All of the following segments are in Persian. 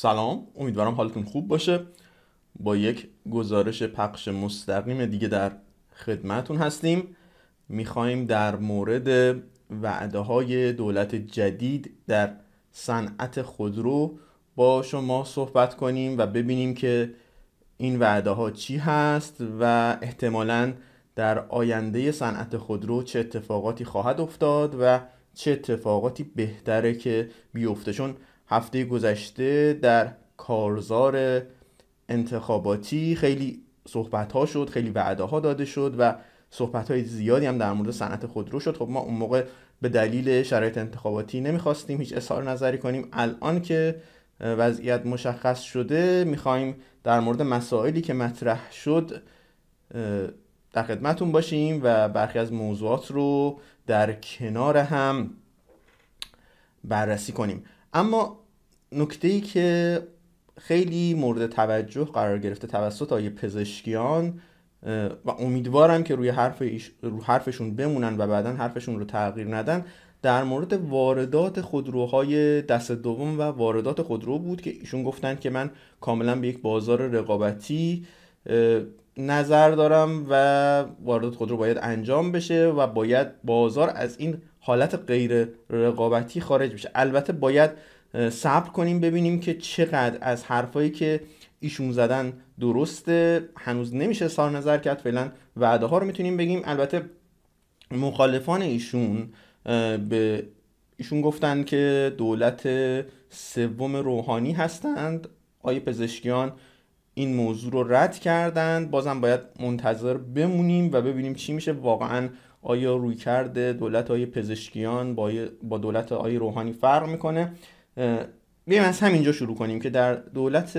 سلام امیدوارم حالتون خوب باشه با یک گزارش پخش مستقیم دیگه در خدمتون هستیم میخوایم در مورد وعده های دولت جدید در صنعت خودرو با شما صحبت کنیم و ببینیم که این وعده ها چی هست و احتمالا در آینده صنعت خودرو چه اتفاقاتی خواهد افتاد و چه اتفاقاتی بهتره که بیفته چون هفته گذشته در کارزار انتخاباتی خیلی صحبت ها شد خیلی وعده ها داده شد و صحبت های زیادی هم در مورد صنعت خودرو شد خب ما اون موقع به دلیل شرایط انتخاباتی نمیخواستیم هیچ اظهار نظری کنیم الان که وضعیت مشخص شده میخوایم در مورد مسائلی که مطرح شد در خدمتون باشیم و برخی از موضوعات رو در کنار هم بررسی کنیم اما نکته ای که خیلی مورد توجه قرار گرفته توسط آیه پزشکیان و امیدوارم که روی حرف ایش، حرفشون بمونن و بعدا حرفشون رو تغییر ندن در مورد واردات خودروهای دست دوم و واردات خودرو بود که ایشون گفتن که من کاملا به یک بازار رقابتی نظر دارم و واردات خودرو باید انجام بشه و باید بازار از این حالت غیر رقابتی خارج بشه البته باید صبر کنیم ببینیم که چقدر از حرفایی که ایشون زدن درسته هنوز نمیشه سار نظر کرد فعلا وعده ها رو میتونیم بگیم البته مخالفان ایشون به ایشون گفتن که دولت سوم روحانی هستند آی پزشکیان این موضوع رو رد کردند بازم باید منتظر بمونیم و ببینیم چی میشه واقعا آیا روی کرده دولت آی پزشکیان با, دولت آی روحانی فرق میکنه بیایم از همینجا شروع کنیم که در دولت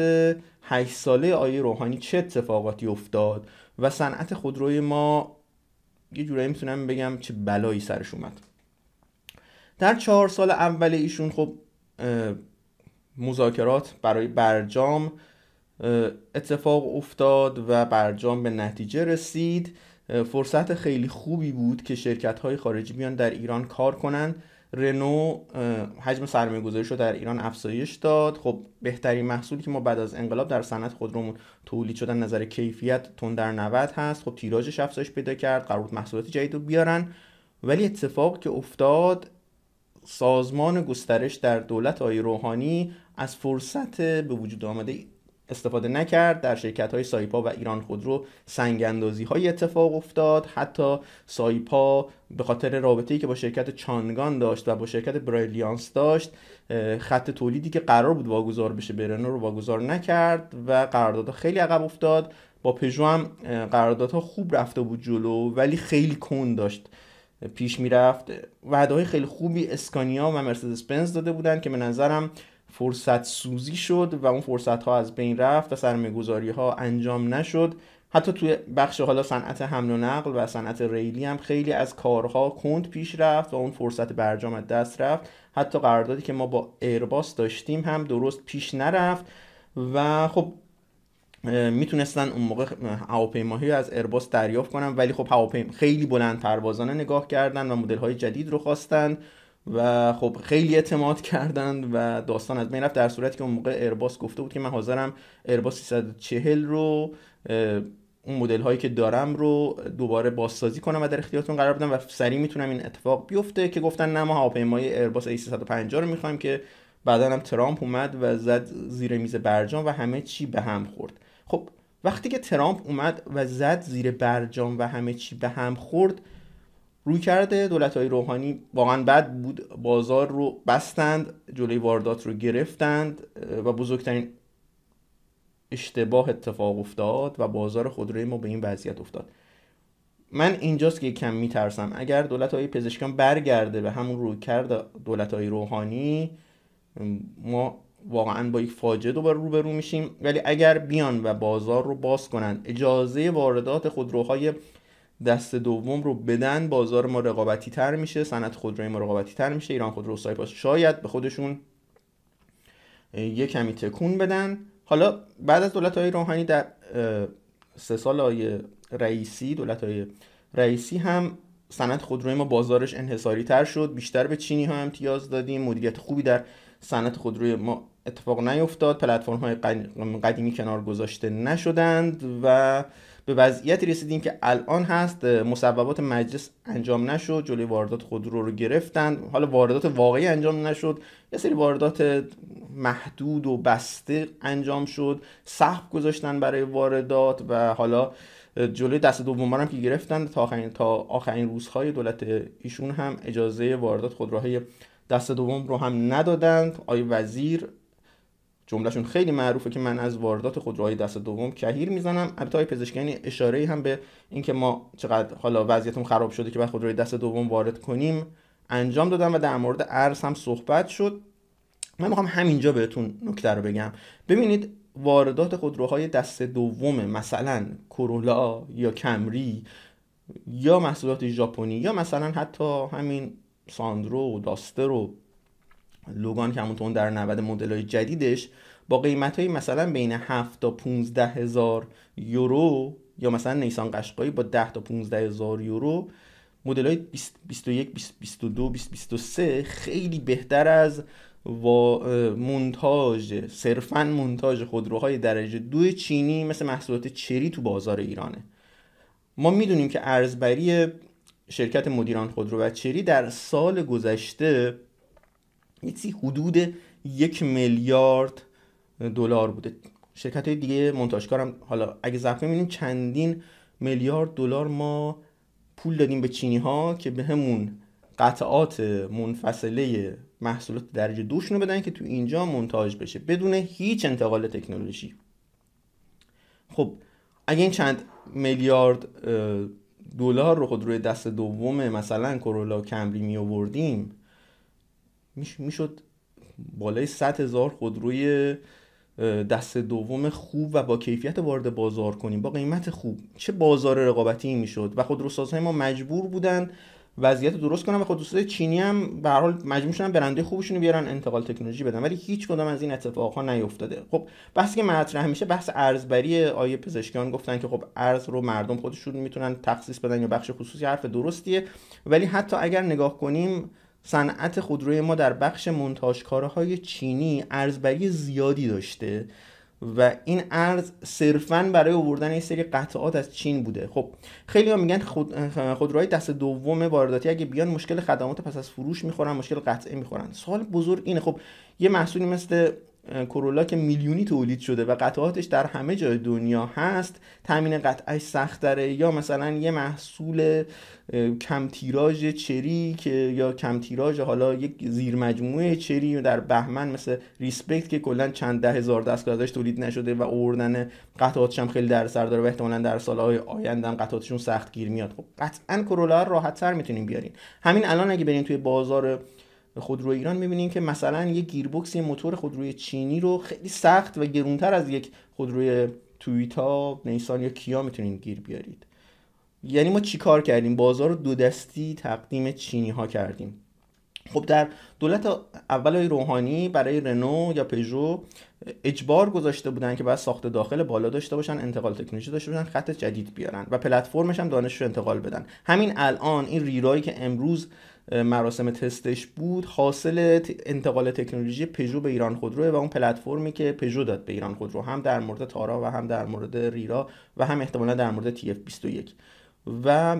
هشت ساله آیه روحانی چه اتفاقاتی افتاد و صنعت خودروی ما یه جورایی میتونم بگم چه بلایی سرش اومد در چهار سال اول ایشون خب مذاکرات برای برجام اتفاق افتاد و برجام به نتیجه رسید فرصت خیلی خوبی بود که شرکت های خارجی بیان در ایران کار کنند رنو حجم سرمایه گذاری رو در ایران افزایش داد خب بهترین محصولی که ما بعد از انقلاب در صنعت خودرومون تولید شدن نظر کیفیت تون در نوت هست خب تیراژش افزایش پیدا کرد قرار بود محصولات جدید رو بیارن ولی اتفاق که افتاد سازمان گسترش در دولت آی روحانی از فرصت به وجود آمده استفاده نکرد در شرکت های سایپا و ایران خودرو سنگ اندازی های اتفاق افتاد حتی سایپا به خاطر رابطه‌ای که با شرکت چانگان داشت و با شرکت برایلیانس داشت خط تولیدی که قرار بود واگذار بشه به رنو رو واگذار نکرد و قراردادها خیلی عقب افتاد با پژو هم قراردادها خوب رفته بود جلو ولی خیلی کند داشت پیش میرفت وعده های خیلی خوبی اسکانیا و مرسدس بنز داده بودن که به نظرم فرصت سوزی شد و اون فرصت ها از بین رفت و سرمگذاری ها انجام نشد حتی توی بخش حالا صنعت حمل و نقل و صنعت ریلی هم خیلی از کارها کند پیش رفت و اون فرصت برجام دست رفت حتی قراردادی که ما با ایرباس داشتیم هم درست پیش نرفت و خب میتونستن اون موقع هواپیماهی از ایرباس دریافت کنن ولی خب هواپیم خیلی بلند پروازانه نگاه کردن و مدل های جدید رو خواستن و خب خیلی اعتماد کردند و داستان از بین رفت در صورتی که اون موقع ایرباس گفته بود که من حاضرم ایرباس 340 رو اون مدل هایی که دارم رو دوباره بازسازی کنم و در اختیارتون قرار بدم و سریع میتونم این اتفاق بیفته که گفتن نه ما هواپیمای ایرباس A350 رو میخوایم که بعدا هم ترامپ اومد و زد زیر میز برجام و همه چی به هم خورد خب وقتی که ترامپ اومد و زد زیر برجام و همه چی به هم خورد روی کرده دولت های روحانی واقعا بد بود بازار رو بستند جلوی واردات رو گرفتند و بزرگترین اشتباه اتفاق افتاد و بازار خودروی ما به این وضعیت افتاد من اینجاست که کم میترسم اگر دولت های پزشکان برگرده به همون روی کرده دولت های روحانی ما واقعا با یک فاجعه دوباره روبرو میشیم ولی اگر بیان و بازار رو باز کنند اجازه واردات خودروهای دست دوم رو بدن بازار ما رقابتی تر میشه صنعت خودروی ما رقابتی تر میشه ایران خودرو سایپا شاید به خودشون یه کمی تکون بدن حالا بعد از دولت های روحانی در سه سال های رئیسی دولت های رئیسی هم صنعت خودروی ما بازارش انحصاری تر شد بیشتر به چینی ها امتیاز دادیم مدیریت خوبی در صنعت خودروی ما اتفاق نیفتاد پلتفرم های قدیمی کنار گذاشته نشدند و به وضعیتی رسیدیم که الان هست مصوبات مجلس انجام نشد جلوی واردات خودرو رو گرفتن حالا واردات واقعی انجام نشد یه سری واردات محدود و بسته انجام شد سحب گذاشتن برای واردات و حالا جلوی دست دوم هم که گرفتن تا آخرین تا آخرین روزهای دولت ایشون هم اجازه واردات خودروهای دست دوم رو هم ندادند آقای وزیر جملهشون خیلی معروفه که من از واردات خودروهای دست دوم کهیر میزنم البته های پزشکیان اشاره هم به اینکه ما چقدر حالا وضعیتمون خراب شده که بعد خودروی دست دوم وارد کنیم انجام دادم و در مورد ارز هم صحبت شد من میخوام همینجا بهتون نکته رو بگم ببینید واردات خودروهای دست دوم مثلا کرولا یا کمری یا محصولات ژاپنی یا مثلا حتی همین ساندرو و داستر لوگان که همونطور در 90 مدل های جدیدش با قیمت های مثلا بین 7 تا 15 هزار یورو یا مثلا نیسان قشقایی با 10 تا 15 هزار یورو مدل های 21 22 23 خیلی بهتر از و مونتاژ صرفا مونتاژ خودروهای درجه دو چینی مثل محصولات چری تو بازار ایرانه ما میدونیم که ارزبری شرکت مدیران خودرو و چری در سال گذشته یکسی حدود یک میلیارد دلار بوده شرکت های دیگه هم حالا اگه زفه میبینیم چندین میلیارد دلار ما پول دادیم به چینی ها که به همون قطعات منفصله محصولات درجه دوشون رو بدن که تو اینجا منتاج بشه بدون هیچ انتقال تکنولوژی خب اگه این چند میلیارد دلار رو خود روی دست دوم مثلا کرولا کمری می آوردیم میشد بالای 100 هزار خودروی دست دوم خوب و با کیفیت وارد بازار کنیم با قیمت خوب چه بازار رقابتی میشد و خودروسازهای ما مجبور بودن وضعیت درست کنن و خودروسازهای چینی هم به هر حال مجبور شدن برنده خوبشون رو بیارن انتقال تکنولوژی بدن ولی هیچ کدام از این اتفاقها نیفتاده خب بحثی که مطرح میشه بحث ارزبری آیه پزشکیان گفتن که خب ارز رو مردم خودشون میتونن تخصیص بدن یا بخش خصوصی حرف درستیه ولی حتی اگر نگاه کنیم صنعت خودروی ما در بخش کارهای چینی ارزبری زیادی داشته و این ارز صرفا برای آوردن یه سری قطعات از چین بوده خب خیلی ها میگن خود خودروهای دست دوم وارداتی اگه بیان مشکل خدمات پس از فروش میخورن مشکل قطعه میخورن سوال بزرگ اینه خب یه محصولی مثل کرولا که میلیونی تولید شده و قطعاتش در همه جای دنیا هست تامین قطعش سخت داره یا مثلا یه محصول کم تیراژ چری که یا کم تیراژ حالا یک زیر مجموعه چری در بهمن مثل ریسپکت که کلا چند ده هزار دستگاه ازش تولید نشده و اوردن قطعاتش هم خیلی در سر داره و احتمالا در سالهای آینده هم قطعاتشون سخت گیر میاد خب قطعا کرولا راحت تر میتونیم بیارین همین الان اگه برین توی بازار خودروی ایران میبینیم که مثلا یه گیربکس یه موتور خودروی چینی رو خیلی سخت و گرونتر از یک خودروی تویوتا، نیسان یا کیا میتونین گیر بیارید یعنی ما چیکار کردیم بازار رو دو دستی تقدیم چینی ها کردیم خب در دولت اول روحانی برای رنو یا پژو اجبار گذاشته بودن که بعد ساخت داخل بالا داشته باشن انتقال تکنولوژی داشته باشن خط جدید بیارن و پلتفرمش هم دانش رو انتقال بدن همین الان این ریرایی که امروز مراسم تستش بود حاصل انتقال تکنولوژی پژو به ایران خودرو و اون پلتفرمی که پژو داد به ایران خودرو هم در مورد تارا و هم در مورد ریرا و هم احتمالا در مورد تی اف 21 و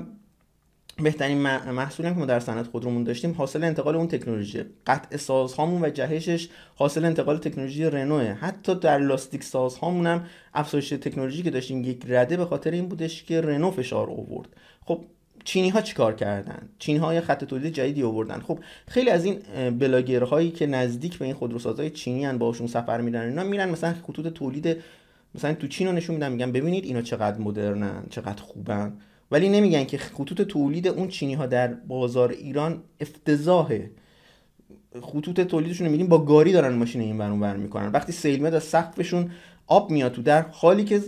بهترین محصولی که ما در صنعت خودمون داشتیم حاصل انتقال اون تکنولوژی قطع سازهامون و جهشش حاصل انتقال تکنولوژی رنوه حتی در لاستیک سازهامون هم افزایش تکنولوژی که داشتیم یک رده به خاطر این بودش که رنو فشار آورد خب چینی ها چیکار کردن چین های خط تولید جدیدی آوردن خب خیلی از این بلاگرهایی که نزدیک به این خودروسازهای چینی هن باشون سفر میرن اینا میرن مثلا خطوط تولید مثلا تو چین رو نشون میدن میگن ببینید اینا چقدر مدرنن چقدر خوبن ولی نمیگن که خطوط تولید اون چینی ها در بازار ایران افتضاحه خطوط تولیدشون رو میبینیم با گاری دارن ماشین این برون بر میکنن وقتی سیل از سقفشون آب میاد تو در خالی که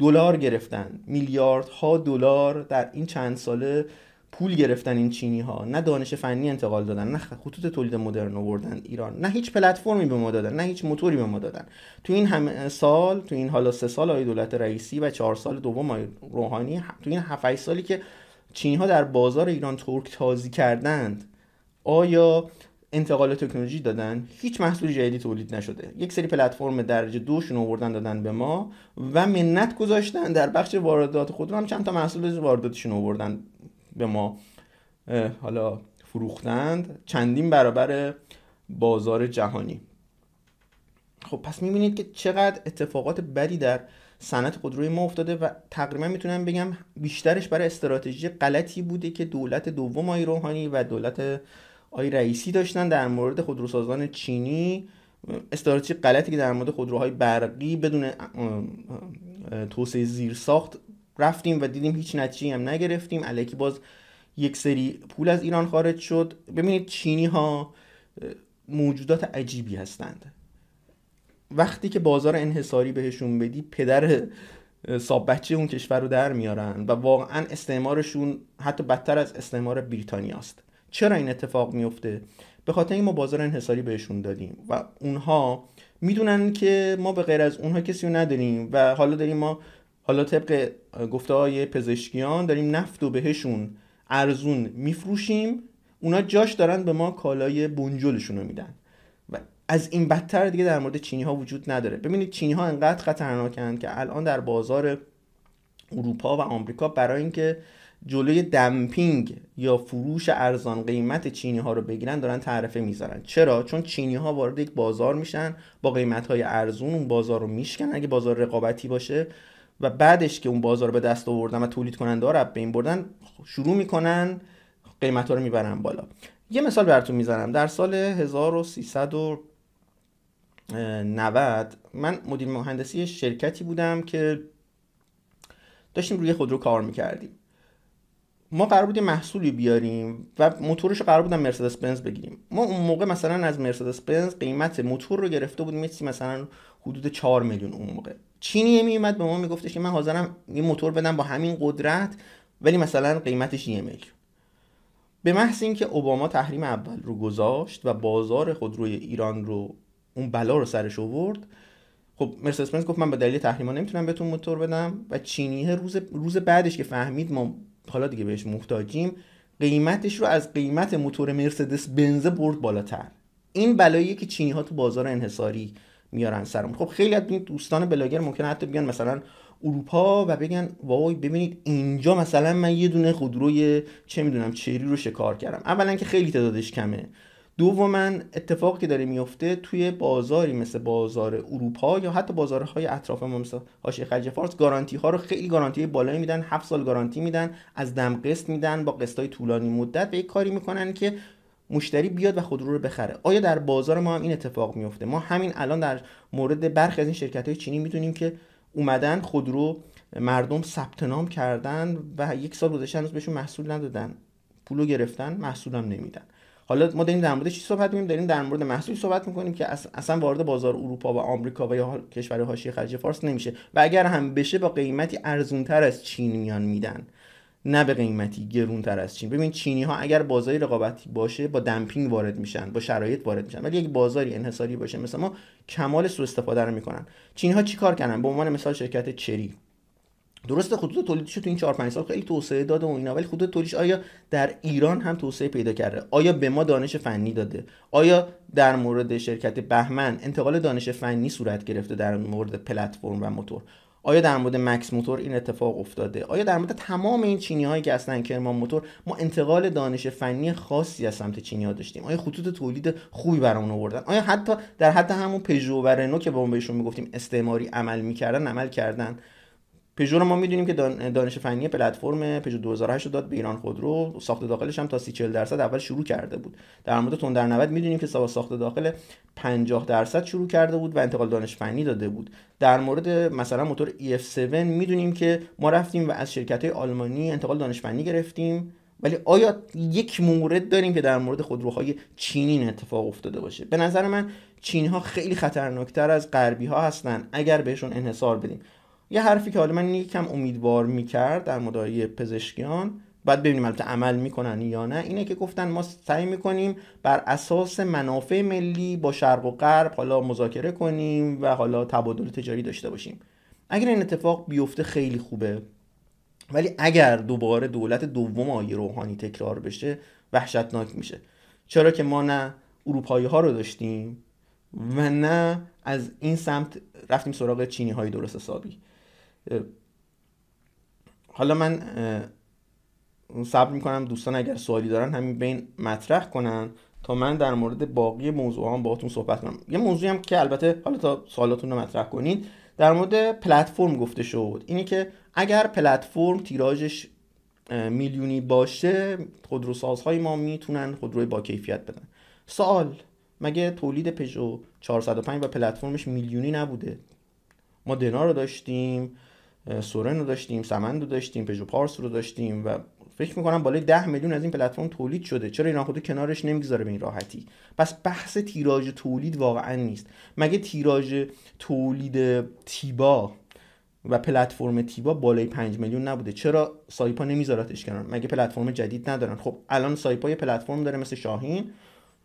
دلار گرفتن میلیاردها دلار در این چند ساله پول گرفتن این چینی ها نه دانش فنی انتقال دادن نه خطوط تولید مدرن آوردن ایران نه هیچ پلتفرمی به ما دادن نه هیچ موتوری به ما دادن تو این هم سال تو این حالا سه سال آی دولت رئیسی و چهار سال دوم آی روحانی تو این هفت سالی که چینی ها در بازار ایران ترک تازی کردند آیا انتقال تکنولوژی دادن هیچ محصول جدیدی تولید نشده یک سری پلتفرم درجه دوشون آوردن دادن به ما و منت گذاشتن در بخش واردات خود هم چند تا محصول وارداتشون آوردن به ما حالا فروختند چندین برابر بازار جهانی خب پس میبینید که چقدر اتفاقات بدی در صنعت خودروی ما افتاده و تقریبا میتونم بگم بیشترش برای استراتژی غلطی بوده که دولت دوم آی روحانی و دولت آی رئیسی داشتن در مورد خودروسازان چینی استراتژی غلطی که در مورد خودروهای برقی بدون توسعه زیرساخت رفتیم و دیدیم هیچ نتیجه هم نگرفتیم الکی باز یک سری پول از ایران خارج شد ببینید چینی ها موجودات عجیبی هستند وقتی که بازار انحصاری بهشون بدی پدر ساب بچه اون کشور رو در میارن و واقعا استعمارشون حتی بدتر از استعمار بریتانیاست چرا این اتفاق میفته به خاطر این ما بازار انحصاری بهشون دادیم و اونها میدونن که ما به غیر از اونها کسی رو نداریم و حالا داریم ما حالا طبق گفته های پزشکیان داریم نفت و بهشون ارزون میفروشیم اونا جاش دارن به ما کالای بنجلشون رو میدن و از این بدتر دیگه در مورد چینی ها وجود نداره ببینید چینی ها انقدر خطرناکند که الان در بازار اروپا و آمریکا برای اینکه جلوی دمپینگ یا فروش ارزان قیمت چینی ها رو بگیرن دارن تعرفه میذارن چرا چون چینی ها وارد یک بازار میشن با قیمت های ارزون اون بازار رو میشکنن اگه بازار رقابتی باشه و بعدش که اون بازار رو به دست آوردن و تولید کننده ها رو به این بردن شروع میکنن قیمت ها رو میبرن بالا یه مثال براتون میزنم در سال 1390 من مدیر مهندسی شرکتی بودم که داشتیم روی خودرو کار میکردیم ما قرار بود محصولی بیاریم و موتورش قرار بودن مرسدس بنز بگیریم ما اون موقع مثلا از مرسدس بنز قیمت موتور رو گرفته بودیم مثلا حدود 4 میلیون اون موقع چینی میومد به ما میگفتش که من حاضرم یه موتور بدم با همین قدرت ولی مثلا قیمتش یه میلیون به محض اینکه اوباما تحریم اول رو گذاشت و بازار خودروی ایران رو اون بلا رو سرش آورد خب مرسدس بنز گفت من به دلیل ها نمیتونم بهتون موتور بدم و چینی روز روز بعدش که فهمید ما حالا دیگه بهش محتاجیم قیمتش رو از قیمت موتور مرسدس بنز برد بالاتر این بلاییه که چینی ها تو بازار انحصاری میارن سرمون خب خیلی از دوستان بلاگر ممکن حتی بگن مثلا اروپا و بگن وای ببینید اینجا مثلا من یه دونه خودروی چه میدونم چری رو شکار کردم اولا که خیلی تعدادش کمه دوما اتفاقی که داره میفته توی بازاری مثل بازار اروپا یا حتی بازارهای اطراف ما مثل حاشیه خلیج فارس گارانتی ها رو خیلی گارانتی بالایی میدن 7 سال گارانتی میدن از دم قسط میدن با قسطای طولانی مدت به کاری میکنن که مشتری بیاد و خودرو رو بخره آیا در بازار ما هم این اتفاق میفته ما همین الان در مورد برخی از این شرکت های چینی میدونیم که اومدن خودرو مردم ثبت نام کردن و یک سال گذشته هنوز بهشون محصول ندادن پولو گرفتن محصولم نمیدن حالا ما داریم در مورد چی صحبت می‌کنیم داریم در مورد محصول صحبت میکنیم که اصلا وارد بازار اروپا و آمریکا و یا کشورهای حاشیه خلیج فارس نمیشه و اگر هم بشه با قیمتی ارزونتر از چین میان میدن نه به قیمتی گرون از چین ببین چینی ها اگر بازاری رقابتی باشه با دمپینگ وارد میشن با شرایط وارد میشن ولی یک بازاری انحصاری باشه مثل ما کمال سوء استفاده رو میکنن چینی ها چیکار کردن به عنوان مثال شرکت چری درسته خطوط تولیدش تو این 4 5 سال خیلی توسعه داده و اینا ولی خطوط تولیدش آیا در ایران هم توسعه پیدا کرده آیا به ما دانش فنی داده آیا در مورد شرکت بهمن انتقال دانش فنی صورت گرفته در مورد پلتفرم و موتور آیا در مورد مکس موتور این اتفاق افتاده آیا در مورد تمام این چینی هایی که اصلا کرمان موتور ما انتقال دانش فنی خاصی از سمت چینی ها داشتیم آیا خطوط تولید خوبی برامون آوردن آیا حتی در حد همون پژو و رنو که به اون بهشون میگفتیم استعماری عمل میکردن عمل کردن پژو رو ما میدونیم که دانش فنی پلتفرم پژو 2008 رو داد به ایران خودرو ساخت داخلش هم تا 30 درصد اول شروع کرده بود در مورد در 90 میدونیم که ساخت داخل 50 درصد شروع کرده بود و انتقال دانش فنی داده بود در مورد مثلا موتور EF7 میدونیم که ما رفتیم و از شرکت های آلمانی انتقال دانش فنی گرفتیم ولی آیا یک مورد داریم که در مورد خودروهای چینی این اتفاق افتاده باشه به نظر من چین ها خیلی خطرناکتر از غربی ها هستن اگر بهشون انحصار بدیم یه حرفی که حالا من یکم امیدوار میکرد در مداری پزشکیان بعد ببینیم البته عمل میکنن یا نه اینه که گفتن ما سعی میکنیم بر اساس منافع ملی با شرق و غرب حالا مذاکره کنیم و حالا تبادل تجاری داشته باشیم اگر این اتفاق بیفته خیلی خوبه ولی اگر دوباره دولت دوم آقای روحانی تکرار بشه وحشتناک میشه چرا که ما نه اروپایی ها رو داشتیم و نه از این سمت رفتیم سراغ چینی های درست حسابی حالا من صبر میکنم دوستان اگر سوالی دارن همین بین مطرح کنن تا من در مورد باقی موضوع هم باهاتون صحبت کنم یه موضوعی هم که البته حالا تا سوالاتون رو مطرح کنین در مورد پلتفرم گفته شد اینی که اگر پلتفرم تیراژش میلیونی باشه خودروسازهای ما میتونن خودروی با کیفیت بدن سوال مگه تولید پژو 405 و پلتفرمش میلیونی نبوده ما دنا رو داشتیم سورن رو داشتیم سمند رو داشتیم پژو پارس رو داشتیم و فکر میکنم بالای 10 میلیون از این پلتفرم تولید شده چرا ایران خود کنارش نمیگذاره به این راحتی پس بحث تیراژ تولید واقعا نیست مگه تیراژ تولید تیبا و پلتفرم تیبا بالای 5 میلیون نبوده چرا سایپا نمیذارتش کنار مگه پلتفرم جدید ندارن خب الان سایپا یه پلتفرم داره مثل شاهین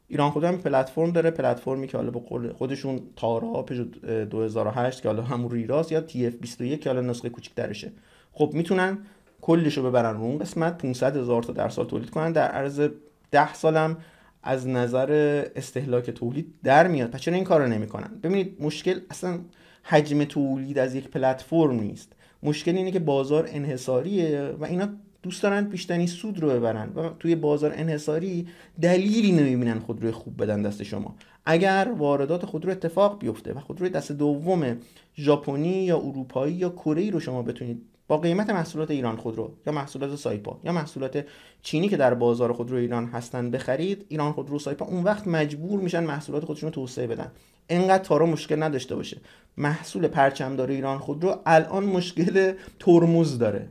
ایران خود هم پلتفرم داره پلتفرمی که حالا به خودشون تارا پژو 2008 که حالا همون ریراست یا تی اف 21 که حالا نسخه درشه خب میتونن کلش رو ببرن رو اون قسمت 500 هزار تا در سال تولید کنن در عرض 10 سالم از نظر استهلاک تولید در میاد پس چرا این کارو نمیکنن ببینید مشکل اصلا حجم تولید از یک پلتفرم نیست مشکل اینه که بازار انحصاریه و اینا دوست دارن بیشترین سود رو ببرن و توی بازار انحصاری دلیلی نمیبینن خودروی خوب بدن دست شما اگر واردات خودرو اتفاق بیفته و خودروی دست دوم ژاپنی یا اروپایی یا کره رو شما بتونید با قیمت محصولات ایران خودرو یا محصولات سایپا یا محصولات چینی که در بازار خودرو ایران هستن بخرید ایران خودرو سایپا اون وقت مجبور میشن محصولات خودشون رو توسعه بدن انقدر تارو مشکل نداشته باشه محصول پرچمدار ایران خودرو الان مشکل ترمز داره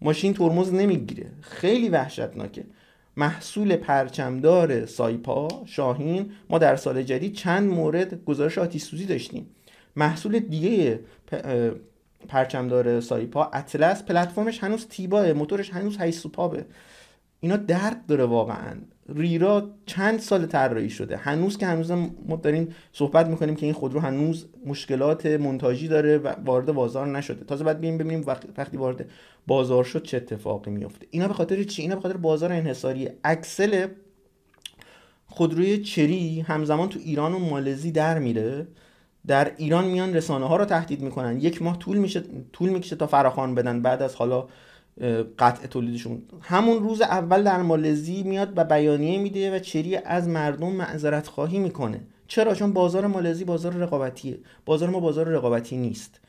ماشین ترمز نمیگیره خیلی وحشتناکه محصول پرچمدار سایپا شاهین ما در سال جدید چند مورد گزارش آتیش داشتیم محصول دیگه پرچمدار سایپا اطلس پلتفرمش هنوز تیباه موتورش هنوز هیسوپابه اینا درد داره واقعا ریرا چند سال طراحی شده هنوز که هنوز ما داریم صحبت میکنیم که این خودرو هنوز مشکلات منتاجی داره و وارد بازار نشده تازه بعد ببینیم ببینیم وقتی وارد بازار شد چه اتفاقی میفته اینا به خاطر چی اینا به خاطر بازار انحصاری اکسل خودروی چری همزمان تو ایران و مالزی در میره در ایران میان رسانه ها رو تهدید میکنن یک ماه طول میشه طول میکشه تا فراخوان بدن بعد از حالا قطع تولیدشون همون روز اول در مالزی میاد و بیانیه میده و چری از مردم معذرت خواهی میکنه چرا چون بازار مالزی بازار رقابتیه بازار ما بازار رقابتی نیست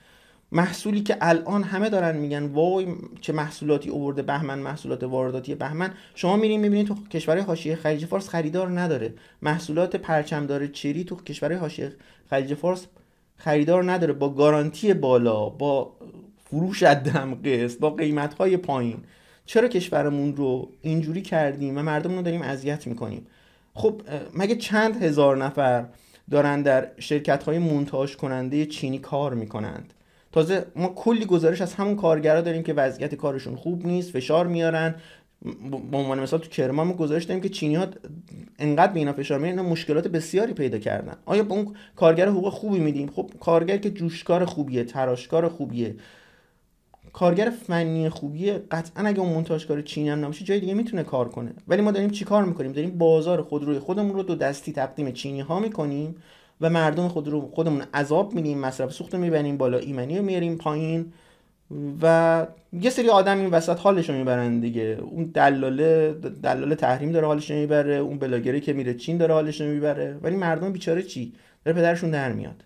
محصولی که الان همه دارن میگن وای چه محصولاتی اوورده بهمن محصولات وارداتی بهمن شما میرین میبینید تو کشورهای حاشیه خلیج فارس خریدار نداره محصولات پرچم داره چری تو کشورهای حاشیه خلیج فارس خریدار نداره با گارانتی بالا با فروش از دم با قیمت های پایین چرا کشورمون رو اینجوری کردیم و مردم رو داریم اذیت میکنیم خب مگه چند هزار نفر دارن در شرکت های منتاش کننده چینی کار میکنند تازه ما کلی گزارش از همون کارگرا داریم که وضعیت کارشون خوب نیست فشار میارن به عنوان مثال تو کرمان ما گزارش داریم که چینی ها انقدر به اینا فشار میارن مشکلات بسیاری پیدا کردن آیا به اون کارگر حقوق خوبی میدیم خب کارگر که جوشکار خوبیه تراشکار خوبیه کارگر فنی خوبیه قطعا اگه اون مونتاژکار چینی هم نباشه جای دیگه میتونه کار کنه ولی ما داریم چیکار میکنیم داریم بازار خودروی خودمون رو دو دستی تقدیم چینی ها میکنیم و مردم خودرو خودمون عذاب میدیم مصرف سوخت رو میبریم بالا ایمنی رو میاریم پایین و یه سری آدم این وسط حالش رو میبرن دیگه اون دلاله دلاله تحریم داره حالش میبره اون بلاگره که میره چین داره حالش میبره ولی مردم بیچاره چی داره پدرشون در میاد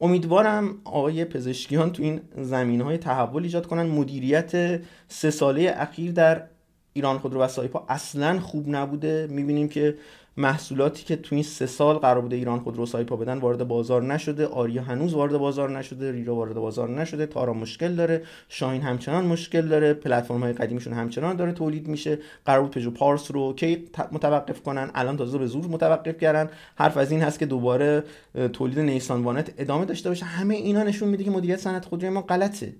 امیدوارم آقای پزشکیان تو این زمین های تحول ایجاد کنن مدیریت سه ساله اخیر در ایران خودرو و سایپا اصلا خوب نبوده میبینیم که محصولاتی که تو این سه سال قرار بوده ایران خودرو سایپا بدن وارد بازار نشده آریا هنوز وارد بازار نشده ریرو وارد بازار نشده تارا مشکل داره شاین همچنان مشکل داره پلتفرم های قدیمیشون همچنان داره تولید میشه قرار بود پژو پارس رو کی متوقف کنن الان تازه به زور متوقف کردن حرف از این هست که دوباره تولید نیسان وانت ادامه داشته باشه همه اینا نشون میده که مدیریت صنعت خودروی ما غلطه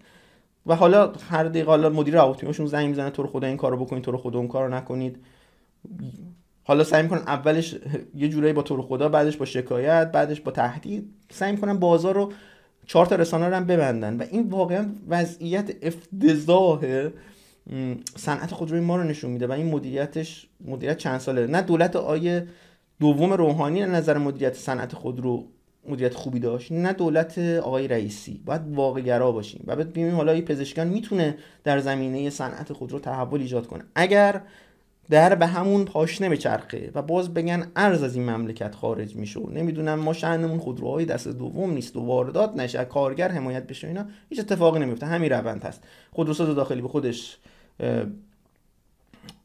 و حالا هر دقیقه مدیر هواپیماشون زنگ میزنه تو رو خدا این کارو بکنید تو رو خدا اون کارو نکنید حالا سعی میکنن اولش یه جورایی با طور خدا بعدش با شکایت بعدش با تهدید سعی میکنن بازار رو چهار تا رسانه رو هم ببندن و این واقعا وضعیت افتضاح صنعت خودروی ما رو نشون میده و این مدیریتش مدیریت چند ساله نه دولت آیه دوم روحانی نظر مدیریت صنعت خودرو مدیریت خوبی داشت نه دولت آقای رئیسی باید واقع گرا باشیم و ببینیم حالا این پزشکان میتونه در زمینه صنعت خودرو تحول ایجاد کنه اگر در به همون پاش نمیچرخه و باز بگن ارز از این مملکت خارج و نمیدونم ما شهنمون خودروهای دست دوم نیست و واردات نشه کارگر حمایت بشه اینا هیچ اتفاقی نمیفته همین روند هست خودروساز داخلی به خودش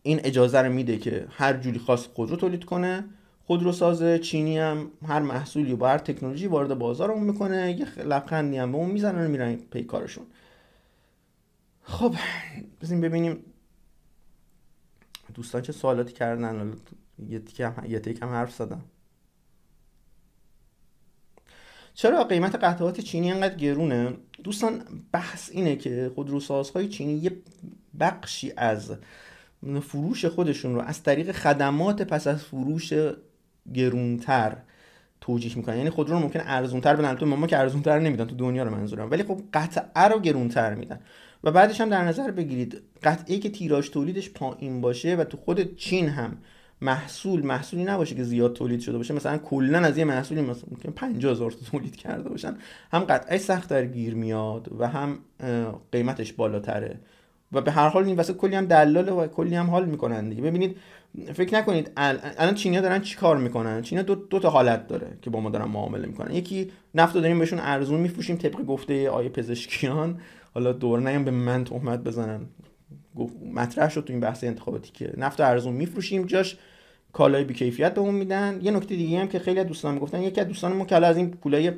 این اجازه رو میده که هر جوری خواست خودرو تولید کنه خودروساز چینی هم هر محصولی با هر تکنولوژی وارد بازار اون میکنه یه لبخندی هم به اون میزنن میرن پی کارشون خب بزنیم ببینیم دوستان چه سوالاتی کردن یه تیکم یه حرف زدم چرا قیمت قطعات چینی اینقدر گرونه دوستان بحث اینه که خودروسازهای چینی یه بخشی از فروش خودشون رو از طریق خدمات پس از فروش گرونتر توجیه میکنن یعنی خودرو رو ممکن ارزونتر بدن تو ما که ارزونتر نمیدن تو دنیا رو منظورم ولی خب قطعه رو گرونتر میدن و بعدش هم در نظر بگیرید قطعه که تیراش تولیدش پایین باشه و تو خود چین هم محصول محصولی نباشه که زیاد تولید شده باشه مثلا کلا از یه محصولی مثلا ممکن 50000 تولید کرده باشن هم قطعه سخت در گیر میاد و هم قیمتش بالاتره و به هر حال این وسط کلی هم دلاله و کلی هم حال میکنن دیگه ببینید فکر نکنید الان چینیا دارن چیکار میکنن چینا دو, دو تا حالت داره که با ما دارن معامله میکنن یکی نفت داریم بهشون ارزون میفروشیم طبق گفته آیه پزشکیان حالا دور نیام به من تهمت بزنن گفت مطرح شد تو این بحث انتخاباتی که نفت ارزون میفروشیم جاش کالای بیکیفیت بهمون میدن یه نکته دیگه هم که خیلی از دوستان میگفتن یکی از دوستان ما که از این پولای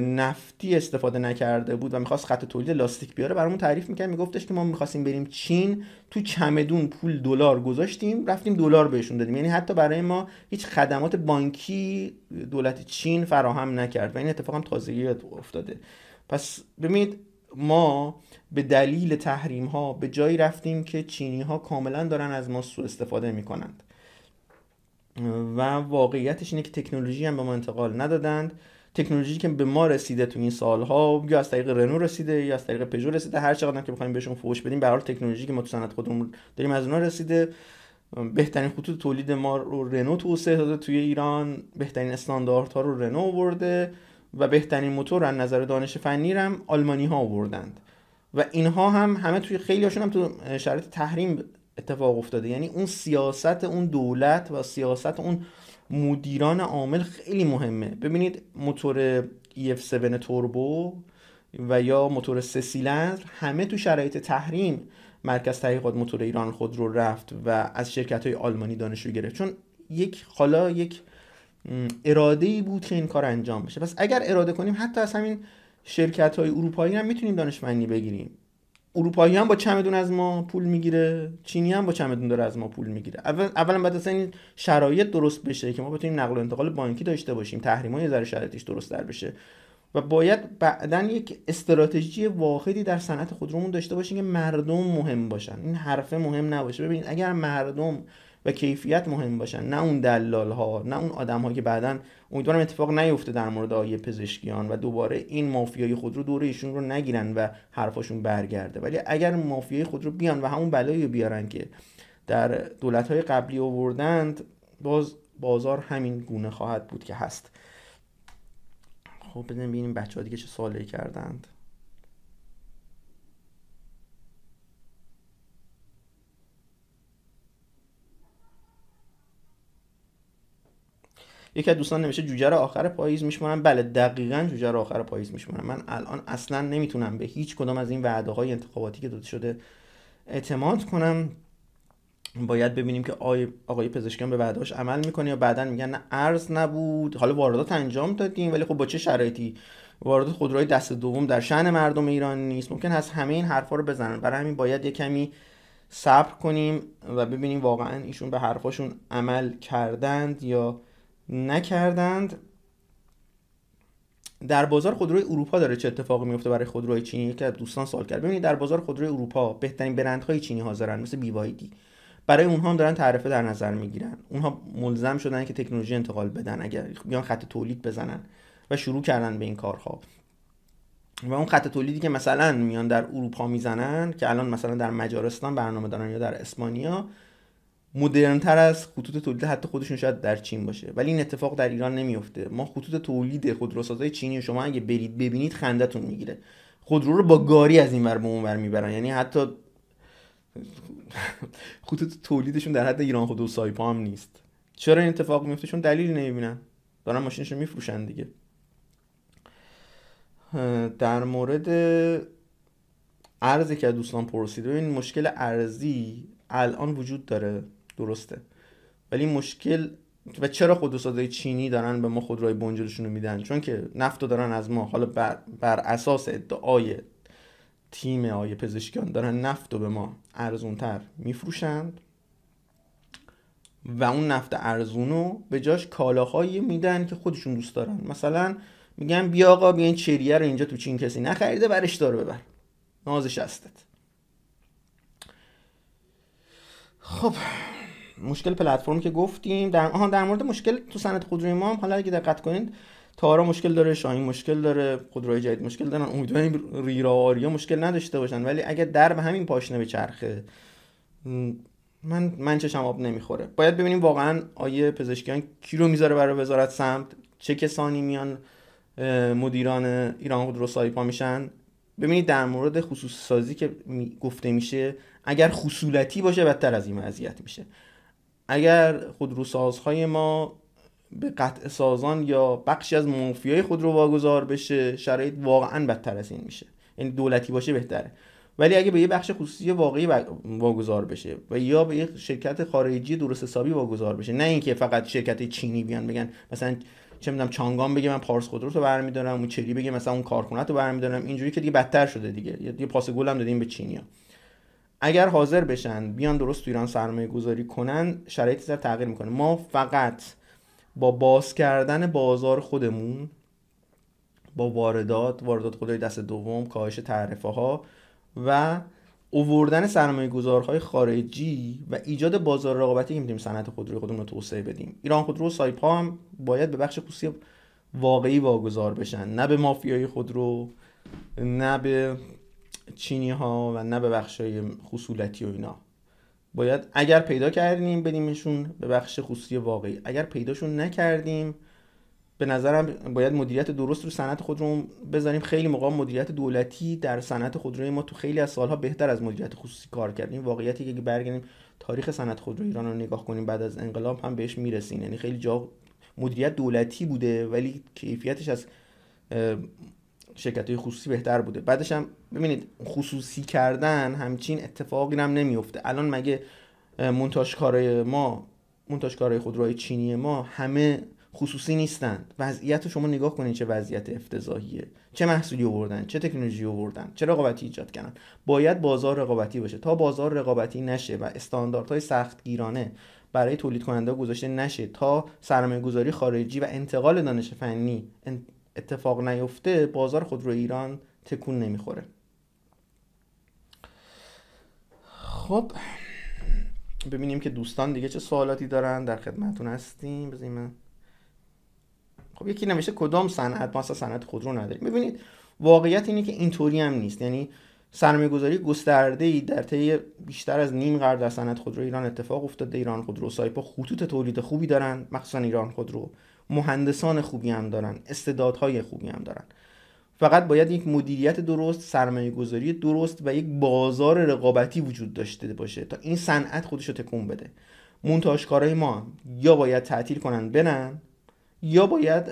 نفتی استفاده نکرده بود و میخواست خط تولید لاستیک بیاره برامون تعریف میکرد میگفتش که ما میخواستیم بریم چین تو چمدون پول دلار گذاشتیم رفتیم دلار بهشون دادیم یعنی حتی برای ما هیچ خدمات بانکی دولت چین فراهم نکرد و این اتفاق هم تازگی افتاده پس ببینید ما به دلیل تحریم ها به جایی رفتیم که چینی ها کاملا دارن از ما سو استفاده کنند. و واقعیتش اینه که تکنولوژی هم به ما انتقال ندادند تکنولوژی که به ما رسیده تو این سالها یا از طریق رنو رسیده یا از طریق پژو رسیده هر چقدر که بخوایم بهشون فوش بدیم به تکنولوژی که ما تو صنعت خودمون داریم از اونها رسیده بهترین خطوط تولید ما رو رنو توسعه داده توی ایران بهترین استانداردها رو رنو آورده و بهترین موتور از نظر دانش فنی هم آلمانی ها آوردند و اینها هم همه توی خیلی هاشون هم تو شرایط تحریم اتفاق افتاده یعنی اون سیاست اون دولت و سیاست اون مدیران عامل خیلی مهمه ببینید موتور EF7 توربو و یا موتور سه سیلندر همه تو شرایط تحریم مرکز تحقیقات موتور ایران خود رو رفت و از شرکت های آلمانی دانشجو گرفت چون یک حالا یک اراده ای بود که این کار انجام بشه پس اگر اراده کنیم حتی از همین شرکت های اروپایی هم میتونیم دانشمندی بگیریم اروپایی هم با چمدون از ما پول میگیره چینی هم با چمدون داره از ما پول میگیره اول اولا بعد این شرایط درست بشه که ما بتونیم نقل و انتقال بانکی داشته باشیم تحریم های ذره شرایطش درست در بشه و باید بعدا یک استراتژی واحدی در صنعت خودرومون داشته باشیم که مردم مهم باشن این حرفه مهم نباشه ببینید اگر مردم و کیفیت مهم باشن نه اون دلال ها نه اون آدم ها که بعدا امیدوارم اتفاق نیفته در مورد آیه پزشکیان و دوباره این مافیای خود رو دور ایشون رو نگیرن و حرفاشون برگرده ولی اگر مافیای خود رو بیان و همون بلایی رو بیارن که در دولت های قبلی آوردند باز بازار همین گونه خواهد بود که هست خب بزنیم ببینیم بچه ها دیگه چه سوالی کردند یکی از دوستان نمیشه جوجه رو آخر پاییز میشمارن بله دقیقا جوجه رو آخر پاییز میشمارن من الان اصلا نمیتونم به هیچ کدام از این وعده های انتخاباتی که داده شده اعتماد کنم باید ببینیم که آقای, آقای پزشکان به وعدهاش عمل میکنه یا بعدا میگن نه ارز نبود حالا واردات انجام دادیم ولی خب با چه شرایطی واردات خودروهای دست دوم در شن مردم ایران نیست ممکن هست همه این حرفا رو بزنن برای همین باید یه کمی صبر کنیم و ببینیم واقعا ایشون به حرفاشون عمل کردند یا نکردند در بازار خودروی اروپا داره چه اتفاقی میفته برای خودروی چینی که دوستان سوال کرد ببینید در بازار خودروی اروپا بهترین برندهای چینی حاضرن مثل دی برای اونها هم دارن تعرفه در نظر میگیرن اونها ملزم شدن که تکنولوژی انتقال بدن اگر بیان خط تولید بزنن و شروع کردن به این کارها و اون خط تولیدی که مثلا میان در اروپا میزنن که الان مثلا در مجارستان برنامه دارن یا در اسپانیا مدرنتر از خطوط تولید حتی خودشون شاید در چین باشه ولی این اتفاق در ایران نمیفته ما خطوط تولید خودروسازای چینی شما اگه برید ببینید خندتون میگیره خودرو رو با گاری از این ور به اون میبرن یعنی حتی خطوط تولیدشون در حد ایران خودرو سایپا هم نیست چرا این اتفاق میفته چون دلیل نمیبینن دارن ماشینشون میفروشن دیگه در مورد ارزی که دوستان پرسید این مشکل ارزی الان وجود داره درسته ولی مشکل و چرا خودروسازای چینی دارن به ما خودروهای بنجلشون رو میدن چون که نفت دارن از ما حالا بر, اساس ادعای تیم آی پزشکان دارن نفت رو به ما ارزونتر میفروشند و اون نفت ارزونو به جاش کالاهایی میدن که خودشون دوست دارن مثلا میگن بیا آقا بیا این چریه رو اینجا تو چین کسی نخریده برش داره ببر نازش هستت خب مشکل پلتفرم که گفتیم در در مورد مشکل تو صنعت خودروی ما هم حالا اگه دقت کنید تارا مشکل داره شاهین مشکل داره خودروی جدید مشکل دارن امیدواریم ریرا آریا مشکل نداشته باشن ولی اگه به همین پاشنه به چرخه من من چشم آب نمیخوره باید ببینیم واقعا آیه پزشکیان کی رو میذاره برای وزارت سمت چه کسانی میان مدیران ایران خودرو سایپا میشن ببینید در مورد خصوص سازی که گفته میشه اگر خصولتی باشه بدتر از این وضعیت میشه اگر خودروسازهای ما به قطع سازان یا بخشی از منفیای خود رو واگذار بشه شرایط واقعا بدتر از این میشه این یعنی دولتی باشه بهتره ولی اگه به یه بخش خصوصی واقعی واگذار بشه و یا به یه شرکت خارجی درست حسابی واگذار بشه نه اینکه فقط شرکت چینی بیان بگن مثلا چه میدونم چانگان بگه من پارس خودرو رو برمیدارم اون چری بگه مثلا اون کارخونه رو برمیدارم اینجوری که دیگه بدتر شده دیگه یه پاس گل دادیم به چینیا اگر حاضر بشن بیان درست تو ایران سرمایه گذاری کنن شرایط سر تغییر میکنه ما فقط با باز کردن بازار خودمون با واردات واردات خدای دست دوم کاهش تعرفه ها و اووردن سرمایه گذارهای خارجی و ایجاد بازار رقابتی که میتونیم صنعت خودروی خودمون رو توسعه بدیم ایران خودرو و سایپا هم باید به بخش خصوصی واقعی واگذار بشن نه به مافیای خودرو نه به چینی ها و نه به بخش های خصولتی و اینا باید اگر پیدا کردیم بدیمشون به بخش خصوصی واقعی اگر پیداشون نکردیم به نظرم باید مدیریت درست رو صنعت خودرو بذاریم خیلی موقع مدیریت دولتی در صنعت خودروی ما تو خیلی از سالها بهتر از مدیریت خصوصی کار کردیم واقعیتی که برگردیم تاریخ صنعت خودرو ایران رو نگاه کنیم بعد از انقلاب هم بهش میرسیم یعنی خیلی جا مدیریت دولتی بوده ولی کیفیتش از شرکت های خصوصی بهتر بوده بعدش هم ببینید خصوصی کردن همچین اتفاقی هم نمیفته الان مگه مونتاژکارای ما خود خودروهای چینی ما همه خصوصی نیستند وضعیت رو شما نگاه کنید چه وضعیت افتضاحیه چه محصولی آوردن چه تکنولوژی آوردن چه رقابتی ایجاد کردن باید بازار رقابتی باشه تا بازار رقابتی نشه و استانداردهای سختگیرانه برای تولید کننده گذاشته نشه تا سرمایه گذاری خارجی و انتقال دانش فنی اتفاق نیفته بازار خودرو ایران تکون نمیخوره خب ببینیم که دوستان دیگه چه سوالاتی دارن در خدمتون هستیم بذاریم من خب یکی نمیشه کدام صنعت ما اصلا صنعت خودرو نداریم ببینید واقعیت اینه که اینطوری هم نیست یعنی سرمایه گذاری گسترده ای در طی بیشتر از نیم قرن در صنعت خودرو ایران اتفاق افتاده ایران خودرو سایپا خطوط تولید خوبی دارن مخصوصا ایران خودرو مهندسان خوبی هم دارن استعدادهای خوبی هم دارن فقط باید یک مدیریت درست سرمایه گذاری درست و یک بازار رقابتی وجود داشته باشه تا این صنعت خودش رو تکون بده مونتاژکارای ما یا باید تعطیل کنن برن یا باید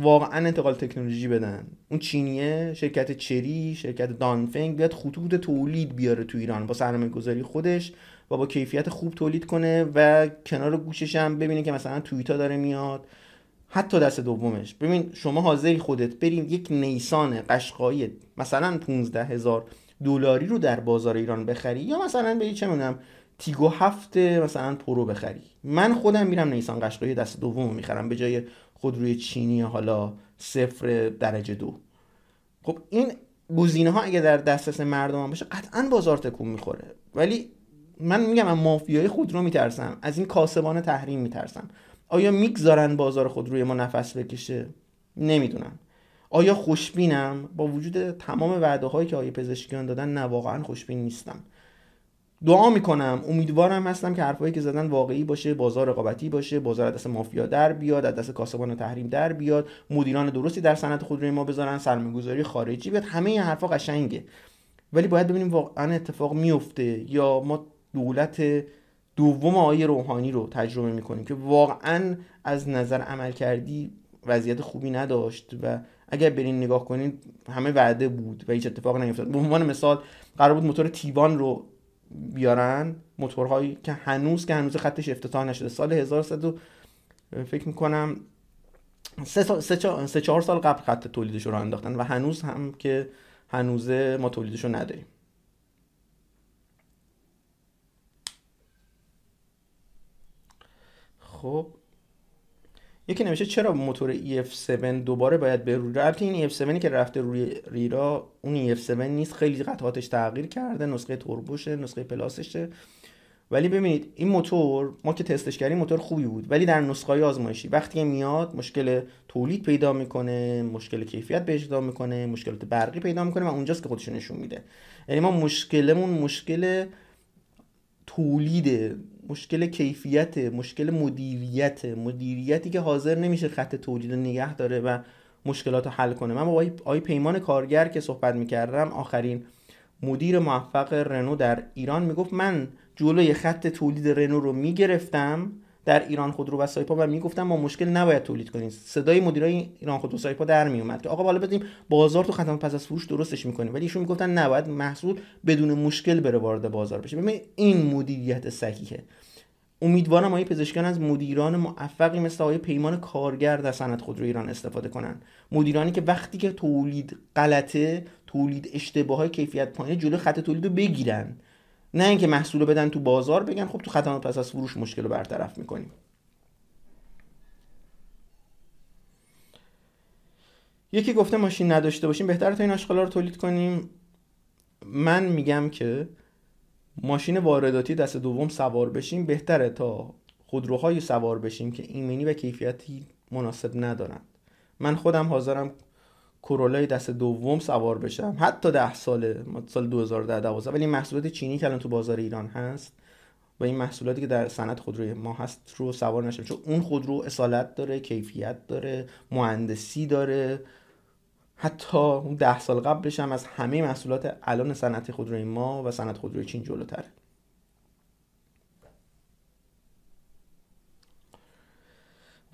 واقعا انتقال تکنولوژی بدن اون چینیه شرکت چری شرکت دانفنگ باید خطوط تولید بیاره تو ایران با سرمایه گذاری خودش و با کیفیت خوب تولید کنه و کنار گوشش هم ببینه که مثلا تویتا داره میاد حتی دست دومش ببین شما حاضری خودت بریم یک نیسان قشقایی مثلا 15 هزار دلاری رو در بازار ایران بخری یا مثلا بری چه میدونم تیگو هفته مثلا پرو بخری من خودم میرم نیسان قشقایی دست دوم میخرم به جای روی چینی حالا صفر درجه دو خب این گزینه ها اگه در دسترس مردم باشه قطعا بازار تکون میخوره ولی من میگم من مافیای خودرو میترسم از این کاسبان تحریم میترسم آیا میگذارن بازار خود روی ما نفس بکشه نمیدونم آیا خوشبینم با وجود تمام وعده هایی که آیه پزشکیان دادن نه واقعا خوشبین نیستم دعا میکنم امیدوارم هستم که حرفایی که زدن واقعی باشه بازار رقابتی باشه بازار دست مافیا در بیاد از دست کاسبان تحریم در بیاد مدیران درستی در صنعت خودروی ما بذارن سرمایه‌گذاری خارجی بیاد همه این حرفا قشنگه ولی باید ببینیم واقعا اتفاق میفته یا ما دولت دوم آقای روحانی رو تجربه میکنیم که واقعا از نظر کردی وضعیت خوبی نداشت و اگر برین نگاه کنید همه وعده بود و هیچ اتفاق نیفتاد به عنوان مثال قرار بود موتور تیوان رو بیارن موتورهایی که هنوز که هنوز خطش افتتاح نشده سال 1100 فکر میکنم سه, سال، سال قبل خط تولیدش رو انداختن و هنوز هم که هنوزه ما تولیدش رو نداریم خب یکی نمیشه چرا موتور EF7 دوباره باید به روی رفت این EF7 که رفته روی ریرا اون EF7 نیست خیلی قطعاتش تغییر کرده نسخه توربوشه نسخه پلاسشه ولی ببینید این موتور ما که تستش کردیم موتور خوبی بود ولی در نسخه های آزمایشی وقتی میاد مشکل تولید پیدا میکنه مشکل کیفیت پیدا میکنه مشکلات برقی پیدا میکنه و اونجاست که خودشون نشون میده یعنی ما مشکلمون مشکل تولید مشکل کیفیت مشکل مدیریت مدیریتی که حاضر نمیشه خط تولید نگه داره و مشکلات رو حل کنه من با آی پیمان کارگر که صحبت میکردم آخرین مدیر موفق رنو در ایران میگفت من جلوی خط تولید رنو رو میگرفتم در ایران خودرو و سایپا و میگفتم ما مشکل نباید تولید کنیم صدای مدیرای ایران خودرو سایپا در میومد که آقا بالا بدیم بازار تو ختم پس از فروش درستش میکنیم ولی ایشون میگفتن نباید محصول بدون مشکل بره وارد بازار بشه ببین این مدیریت صحیحه امیدوارم آقای پزشکان از مدیران موفقی مثل آقای پیمان کارگر در صنعت خودرو ایران استفاده کنن مدیرانی که وقتی که تولید غلطه تولید اشتباه های کیفیت پایین جلو خط تولید رو بگیرن نه اینکه محصول بدن تو بازار بگن خب تو خطانات پس از فروش مشکل رو برطرف میکنیم یکی گفته ماشین نداشته باشیم بهتر تا این آشغالا رو تولید کنیم من میگم که ماشین وارداتی دست دوم سوار بشیم بهتره تا خودروهایی سوار بشیم که ایمنی و کیفیتی مناسب ندارند من خودم حاضرم کرولای دست دوم سوار بشم حتی ده سال سال 2010 ولی محصولات چینی که الان تو بازار ایران هست و این محصولاتی که در صنعت خودروی ما هست رو سوار نشم چون اون خودرو اصالت داره کیفیت داره مهندسی داره حتی اون ده سال قبلش هم از همه محصولات الان صنعت خودروی ما و صنعت خودروی چین جلوتره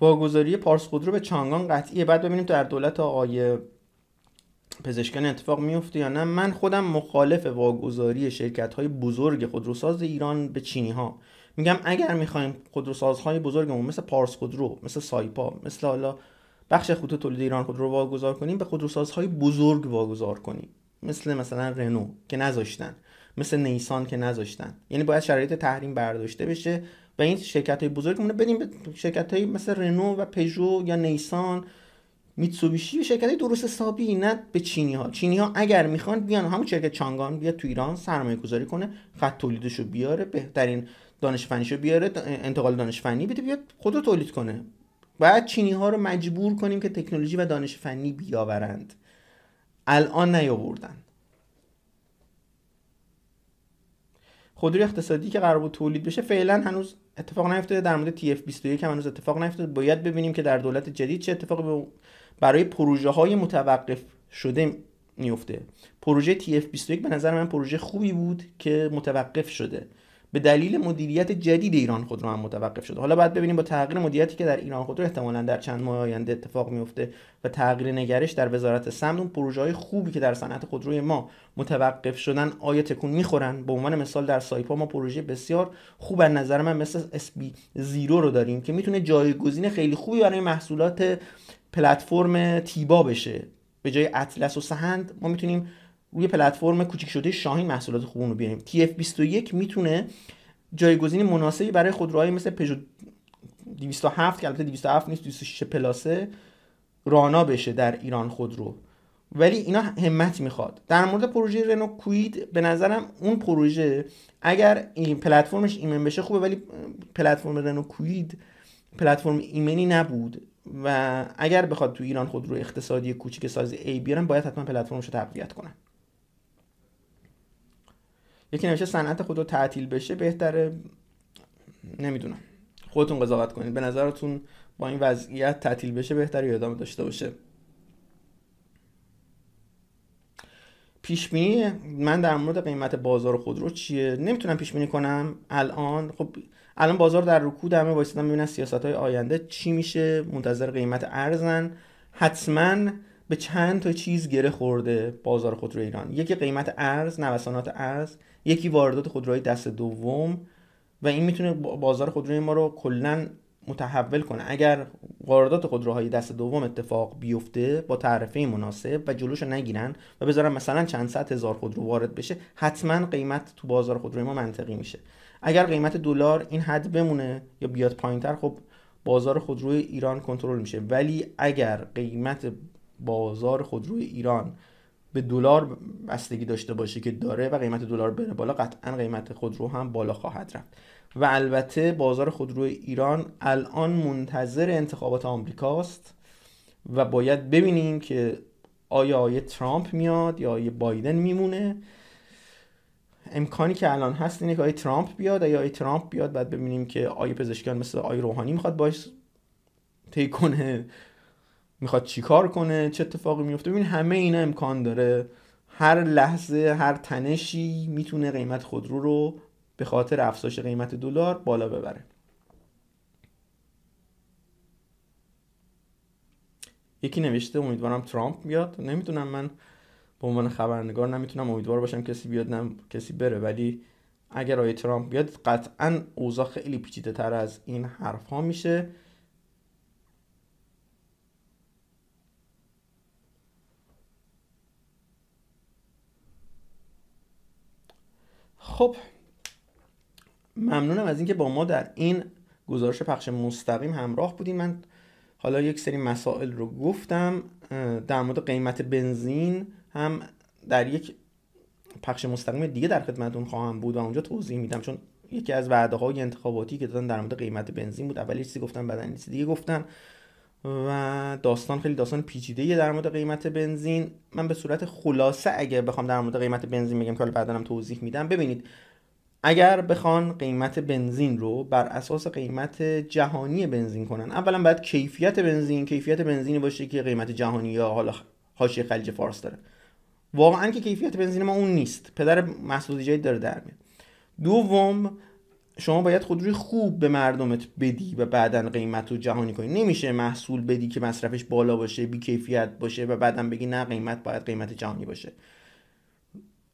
واگذاری پارس خودرو به چانگان قطعیه بعد ببینیم در دولت آقای پزشکان اتفاق میفته یا نه من خودم مخالف واگذاری شرکت های بزرگ خودروساز ایران به چینی ها میگم اگر میخوایم خودروسازهای بزرگمون مثل پارس خودرو مثل سایپا مثل حالا بخش خطوط تولید ایران خود رو واگذار کنیم به خودروسازهای بزرگ واگذار کنیم مثل مثلا رنو که نذاشتن مثل نیسان که نذاشتن یعنی باید شرایط تحریم برداشته بشه و این شرکت های بزرگ بدیم به شرکت های مثل رنو و پژو یا نیسان میتسوبیشی و شرکت های درست حسابی نه به چینی ها چینی ها اگر میخوان بیان همون شرکت چانگان بیا تو ایران سرمایه گذاری کنه خط تولیدش رو بیاره بهترین دانش فنیشو بیاره انتقال دانش فنی بده بیاد خود تولید کنه باید چینی ها رو مجبور کنیم که تکنولوژی و دانش فنی بیاورند الان نیاوردن خودروی اقتصادی که قرار بود تولید بشه فعلا هنوز اتفاق نیفتاده در مورد TF21 هم هنوز اتفاق نیفتاده باید ببینیم که در دولت جدید چه اتفاقی برای پروژه های متوقف شده میفته پروژه TF21 به نظر من پروژه خوبی بود که متوقف شده به دلیل مدیریت جدید ایران خودرو هم متوقف شده حالا باید ببینیم با تغییر مدیریتی که در ایران خودرو احتمالا در چند ماه آینده اتفاق میفته و تغییر نگرش در وزارت سمت اون پروژه های خوبی که در صنعت خودروی ما متوقف شدن آیا تکون میخورن به عنوان مثال در سایپا ما پروژه بسیار خوب از نظر من مثل SB0 رو داریم که میتونه جایگزین خیلی خوبی برای محصولات پلتفرم تیبا بشه به جای اطلس و سهند ما میتونیم روی پلتفرم کوچیک شده شاهین محصولات خوب رو بیاریم اف 21 میتونه جایگزین مناسبی برای خودروهای مثل پژو 207 که البته 207 نیست 206 پلاسه رانا بشه در ایران خودرو ولی اینا همت میخواد در مورد پروژه رنو کوید به نظرم اون پروژه اگر این پلتفرمش ایمن بشه خوبه ولی پلتفرم رنو کوید پلتفرم ایمنی نبود و اگر بخواد تو ایران خودرو اقتصادی کوچیک سازی ای بیارن باید حتما پلتفرمش رو تقویت کنن یکی نمیشه صنعت خود رو تعطیل بشه بهتره نمیدونم خودتون قضاوت کنید به نظرتون با این وضعیت تعطیل بشه بهتره یا ادامه داشته باشه پیش من در مورد قیمت بازار خودرو چیه نمیتونم پیش بینی کنم الان خب الان بازار در رکود همه وایسیدن میبینن سیاست های آینده چی میشه منتظر قیمت ارزن حتما به چند تا چیز گره خورده بازار خودرو ایران یکی قیمت ارز نوسانات ارز یکی واردات خودروهای دست دوم و این میتونه بازار خودروی ما رو کلا متحول کنه اگر واردات خودروهای دست دوم اتفاق بیفته با تعرفه مناسب و جلوش نگیرن و بذارن مثلا چند صد هزار خودرو وارد بشه حتما قیمت تو بازار خودروی ما منطقی میشه اگر قیمت دلار این حد بمونه یا بیاد پایینتر خب بازار خودروی ایران کنترل میشه ولی اگر قیمت بازار خودروی ایران به دلار بستگی داشته باشه که داره و قیمت دلار بره بالا قطعا قیمت خودرو هم بالا خواهد رفت و البته بازار خودرو ایران الان منتظر انتخابات آمریکاست و باید ببینیم که آیا آیه ترامپ میاد یا آیه بایدن میمونه امکانی که الان هست اینه که آیه ترامپ بیاد یا آیه ترامپ بیاد بعد ببینیم که آیه پزشکان مثل آیه روحانی میخواد باش طی کنه میخواد چیکار کنه چه اتفاقی میفته ببین همه اینا امکان داره هر لحظه هر تنشی میتونه قیمت خودرو رو به خاطر افزایش قیمت دلار بالا ببره یکی نوشته امیدوارم ترامپ بیاد نمیتونم من به عنوان خبرنگار نمیتونم امیدوار باشم کسی بیاد نم کسی بره ولی اگر آیه ترامپ بیاد قطعا اوضاع خیلی پیچیده تر از این حرف ها میشه خب ممنونم از اینکه با ما در این گزارش پخش مستقیم همراه بودیم من حالا یک سری مسائل رو گفتم در مورد قیمت بنزین هم در یک پخش مستقیم دیگه در خدمتون خواهم بود و اونجا توضیح میدم چون یکی از وعده های انتخاباتی که دادن در مورد قیمت بنزین بود اولی چیزی گفتن بعدن دیگه گفتن و داستان خیلی داستان پیچیده در مورد قیمت بنزین من به صورت خلاصه اگر بخوام در مورد قیمت بنزین بگم که حالا بعدا هم توضیح میدم ببینید اگر بخوان قیمت بنزین رو بر اساس قیمت جهانی بنزین کنن اولا باید کیفیت بنزین کیفیت بنزینی باشه که قیمت جهانی یا حالا حاشیه خلیج فارس داره واقعا که کیفیت بنزین ما اون نیست پدر محصول جای داره در میاد دوم شما باید خودروی خوب به مردمت بدی و بعدا قیمت رو جهانی کنی نمیشه محصول بدی که مصرفش بالا باشه بی کیفیت باشه و بعدا بگی نه قیمت باید قیمت جهانی باشه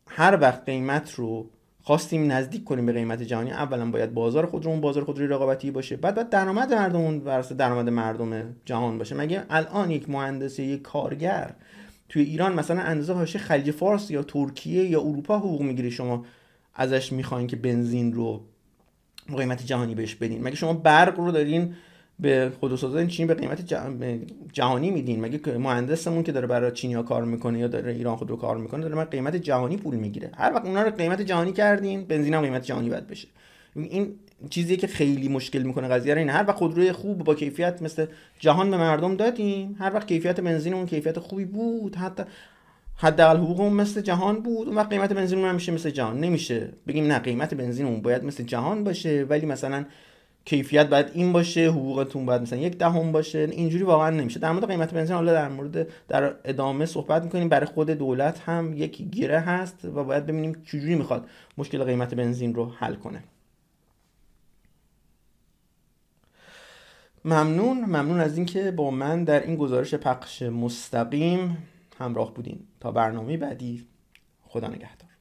هر وقت قیمت رو خواستیم نزدیک کنیم به قیمت جهانی اولا باید بازار اون بازار خودروی رقابتی باشه بعد بعد درآمد مردم اون درآمد مردم جهان باشه مگه الان یک مهندس یک کارگر توی ایران مثلا اندازه هاشه خلیج فارس یا ترکیه یا اروپا حقوق میگیری شما ازش میخواین که بنزین رو قیمت جهانی بهش بدین مگه شما برق رو دارین به خودروسازان چین به قیمت جهانی میدین مگه مهندسمون که داره برای چینیا کار میکنه یا داره ایران خودرو کار میکنه داره من قیمت جهانی پول میگیره هر وقت اونا رو قیمت جهانی کردین بنزین هم قیمت جهانی بد بشه این چیزیه که خیلی مشکل میکنه قضیه رو این هر وقت خودروی خوب با کیفیت مثل جهان به مردم دادیم هر وقت کیفیت بنزین اون کیفیت خوبی بود حتی حداقل حقوق اون مثل جهان بود و قیمت بنزین هم میشه مثل جهان نمیشه بگیم نه قیمت بنزین اون باید مثل جهان باشه ولی مثلا کیفیت باید این باشه حقوقتون باید مثلا یک دهم ده باشه اینجوری واقعا نمیشه در مورد قیمت بنزین حالا در مورد در ادامه صحبت میکنیم برای خود دولت هم یک گیره هست و باید ببینیم چجوری میخواد مشکل قیمت بنزین رو حل کنه ممنون ممنون از اینکه با من در این گزارش پخش مستقیم همراه بودین تا برنامه بعدی خدا نگهدار